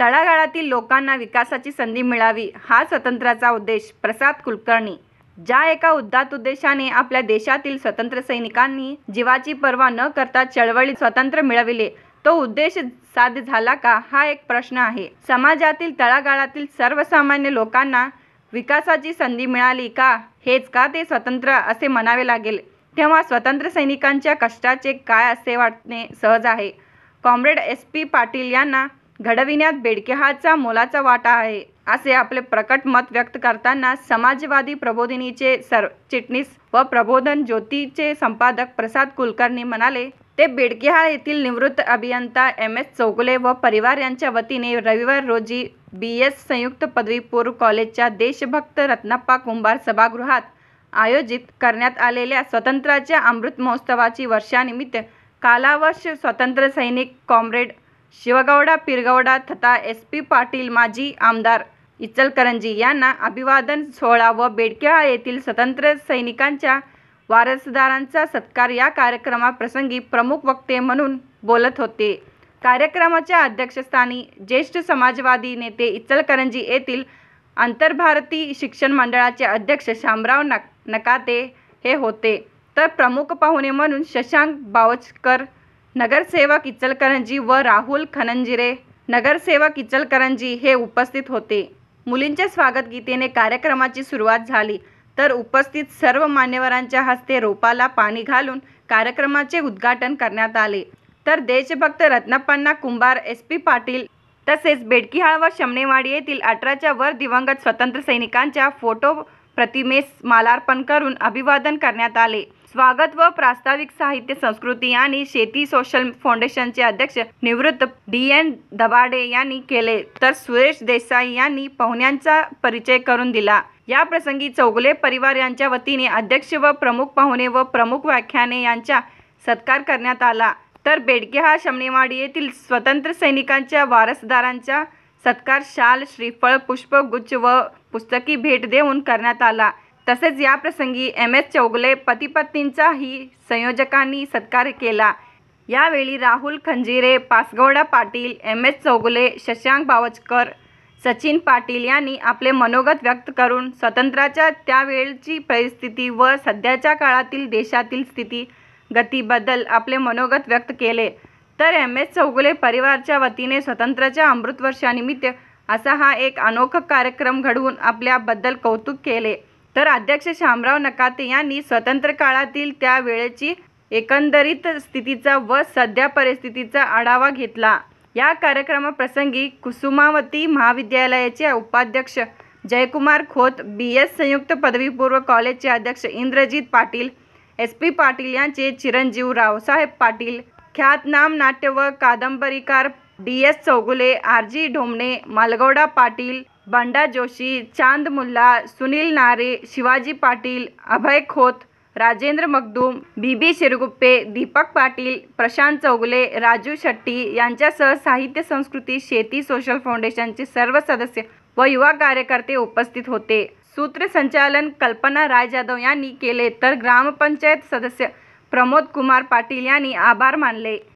तळागाळातील लोकांना विकासाची संधी मिळावी हा स्वतंत्राचा उद्देश प्रसाद कुलकर्णी ज्या एका उद्दात उद्देशाने आपल्या देशातील स्वतंत्र सैनिकांनी जीवाची पर्वा न करता चळवळी स्वतंत्र मिळविले तो उद्देश साध्य झाला का हा एक प्रश्न आहे समाजातील तळागाळातील सर्वसामान्य लोकांना विकासाची संधी मिळाली का हेच का ते स्वतंत्र असे म्हणावे लागेल तेव्हा स्वतंत्र सैनिकांच्या कष्टाचे काय असे वाटणे सहज आहे कॉम्रेड एस पी पाटील यांना घडविण्यात बेडकेहाचा मोलाचा वाटा आहे असे आपले प्रकट मत व्यक्त करताना समाजवादी प्रबोधिनीचे चिटणीस व प्रबोधन ज्योतीचे संपादक प्रसाद कुलकर्णी म्हणाले ते बेडकेहाळ येथील निवृत्त अभियंता एम एस चौगुले व परिवार यांच्या वतीने रविवार रोजी बी एस संयुक्त पदवीपूर कॉलेजच्या देशभक्त रत्नाप्पा कुंभार सभागृहात आयोजित करण्यात आलेल्या स्वतंत्राच्या अमृत महोत्सवाची वर्षानिमित्त कालावर्ष स्वतंत्र सैनिक कॉम्रेड शिवगौडा पिरगौडा तथा एस पी पाटील माजी आमदार इचलकरंजी यांना अभिवादन सोहळा व बेडकेळा येथील स्वतंत्र सैनिकांच्या वारसदारांचा सत्कार या कार्यक्रमाप्रसंगी प्रमुख वक्ते म्हणून बोलत होते कार्यक्रमाच्या अध्यक्षस्थानी ज्येष्ठ समाजवादी नेते इचलकरंजी येथील आंतरभारती शिक्षण मंडळाचे अध्यक्ष शामराव नक नकाते हे होते तर प्रमुख पाहुणे म्हणून शशांक बावचकर नगरसेवक इचलकरंजी व राहुल खनंजिरे नगरसेवक इचलकरंजी हे उपस्थित होते मुलींच्या स्वागत गीतेने कार्यक्रमाची सुरुवात झाली तर उपस्थित सर्व मान्यवरांच्या हस्ते रोपाला पाणी घालून कार्यक्रमाचे उद्घाटन करण्यात आले तर देशभक्त रत्नप्पांना कुंभार एस पी पाटील तसेच बेडकीहाळ व शमणेवाडी येथील अठराच्या वर दिवंगत स्वतंत्र सैनिकांच्या फोटो प्रतिमेस मालार्पण करून अभिवादन करण्यात आले स्वागत व प्रास्ताविक साहित्य संस्कृती आणि शेती सोशल फाउंडेशनचे अध्यक्ष निवृत्त डी एन दबाडे यांनी केले तर सुरेश देसाई यांनी पाहुण्यांचा परिचय करून दिला या प्रसंगी चौगले परिवार यांच्या वतीने अध्यक्ष व प्रमुख पाहुणे व प्रमुख व्याख्याने यांचा सत्कार करण्यात आला तर बेडके हा शमणेवाडी येथील स्वतंत्र सैनिकांच्या वारसदारांचा सत्कार शाल श्रीफळ पुष्पगुच्छ व पुस्तकी भेट देऊन करण्यात आला तसेच याप्रसंगी एम एस चौगले पतीपत्नींचाही संयोजकांनी सत्कार केला यावेळी राहुल खंजिरे पासगौडा पाटील एम एस चौगले शशांक बावचकर सचिन पाटील यांनी आपले मनोगत व्यक्त करून स्वातंत्र्याच्या त्यावेळची परिस्थिती व सध्याच्या काळातील देशातील स्थिती गतीबद्दल आपले मनोगत व्यक्त केले तर एम एस चौगुले परिवारच्या वतीने स्वातंत्र्याच्या अमृत वर्षानिमित्त असा हा एक अनोखा कार्यक्रम घडवून आपल्याबद्दल कौतुक केले तर अध्यक्ष शामराव नकाते यांनी स्वतंत्र काळातील त्या वेळेची एकंदरीत स्थितीचा व सध्या परिस्थितीचा आढावा घेतला या कार्यक्रमाप्रसंगी कुसुमावती महाविद्यालयाचे उपाध्यक्ष जयकुमार खोत बी एस संयुक्त पदवीपूर्व कॉलेजचे अध्यक्ष इंद्रजित पाटील एस पी पाटील यांचे चिरंजीव रावसाहेब पाटील ख्यातनाम नाट्य व कादंबरीकार D S Chougule R G Dhomane Malgouda Patil Banda Joshi Chand Mulla Sunil Nare Shivaji Patil अभय खोत राजेंद्र मगदूम बी शिरगुप्पे दीपक पाटील प्रशांत चौगुले राजू शेट्टी यांच्यासह साहित्य संस्कृती शेती सोशल फाउंडेशनचे सर्व सदस्य व युवा कार्यकर्ते उपस्थित होते सूत्रसंचालन कल्पना राय जाधव यांनी केले तर ग्रामपंचायत सदस्य प्रमोद कुमार पाटील यांनी आभार मानले